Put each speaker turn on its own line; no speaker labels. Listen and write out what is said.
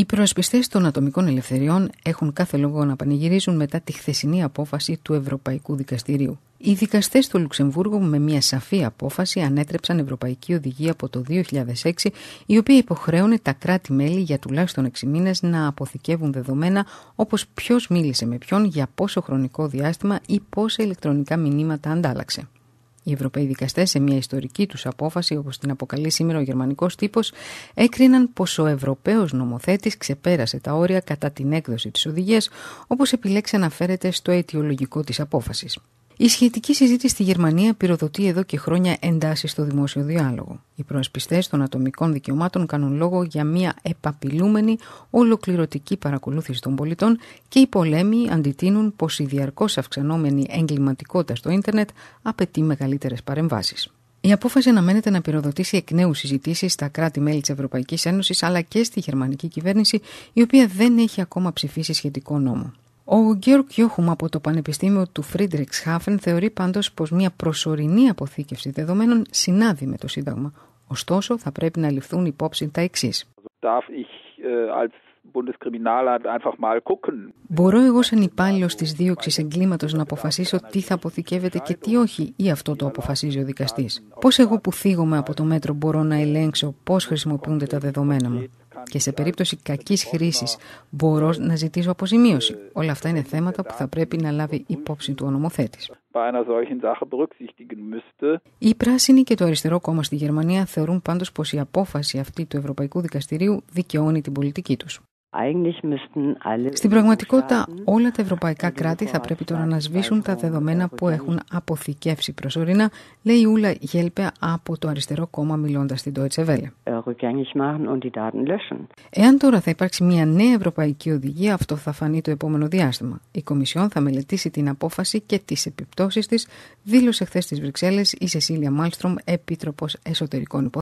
Οι προασπιστές των ατομικών ελευθεριών έχουν κάθε λόγο να πανηγυρίζουν μετά τη χθεσινή απόφαση του Ευρωπαϊκού Δικαστηρίου. Οι δικαστές του Λουξεμβούργου με μια σαφή απόφαση ανέτρεψαν ευρωπαϊκή οδηγία από το 2006 η οποία υποχρέωνε τα κράτη-μέλη για τουλάχιστον 6 μήνες να αποθηκεύουν δεδομένα όπως ποιος μίλησε με ποιον, για πόσο χρονικό διάστημα ή πόσα ηλεκτρονικά μηνύματα αντάλλαξε. Οι Ευρωπαίοι δικαστές, σε μια ιστορική τους απόφαση, όπως την αποκαλεί σήμερα ο γερμανικός τύπος, έκριναν πως ο Ευρωπαίος νομοθέτης ξεπέρασε τα όρια κατά την έκδοση της οδηγίας, όπως επιλέξει αναφέρεται στο αιτιολογικό της απόφασης. Η σχετική συζήτηση στη Γερμανία πυροδοτεί εδώ και χρόνια εντάσεις στο δημόσιο διάλογο. Οι προασπιστές των ατομικών δικαιωμάτων κάνουν λόγο για μια επαπειλούμενη, ολοκληρωτική παρακολούθηση των πολιτών και οι πολέμοι αντιτείνουν πως η διαρκώς αυξανόμενη εγκληματικότητα στο ίντερνετ απαιτεί μεγαλύτερες παρεμβάσεις. Η απόφαση αναμένεται να πυροδοτήσει εκ νέου συζητήσεις στα κράτη-μέλη της Ευρωπαϊκής Ένωσης αλλά και στη γερμανική κυβέρνηση, η οποία δεν έχει ακόμα ψηφίσει σχετικό νόμο. Ο Γκέρκ Γιώχουμ από το Πανεπιστήμιο του Χάφεν θεωρεί πάντως πως μια προσωρινή αποθήκευση δεδομένων συνάδει με το Σύνταγμα. Ωστόσο, θα πρέπει να ληφθούν υπόψη τα εξής. Äh, μπορώ εγώ σαν υπάλληλος της δίωξης εγκλήματος να αποφασίσω τι θα αποθηκεύεται και τι όχι, ή αυτό το αποφασίζει ο δικαστής. Πώς εγώ που θίγομαι από το μέτρο μπορώ να ελέγξω πώς χρησιμοποιούνται τα δεδομένα μου και σε περίπτωση κακής χρήσης μπορώ να ζητήσω αποζημίωση. Όλα αυτά είναι θέματα που θα πρέπει να λάβει υπόψη του ο Οι πράσινοι και το αριστερό κόμμα στη Γερμανία θεωρούν πάντως πως η απόφαση αυτή του Ευρωπαϊκού Δικαστηρίου δικαιώνει την πολιτική τους.
Στην πραγματικότητα, όλα
τα ευρωπαϊκά κράτη θα πρέπει τώρα να σβήσουν τα δεδομένα που έχουν αποθηκεύσει προσωρινά, λέει η Ούλα Γέλπε από το αριστερό κόμμα μιλώντας στην Deutsche Welle. Εάν τώρα θα υπάρξει μια νέα ευρωπαϊκή οδηγία, αυτό θα φανεί το επόμενο διάστημα. Η Κομισιόν θα μελετήσει την απόφαση και τις επιπτώσεις της, δήλωσε χθες στις Βρυξέλλες η Σεσίλια Μάλστρομ, επίτροπος εσωτερικών υποθέσεων.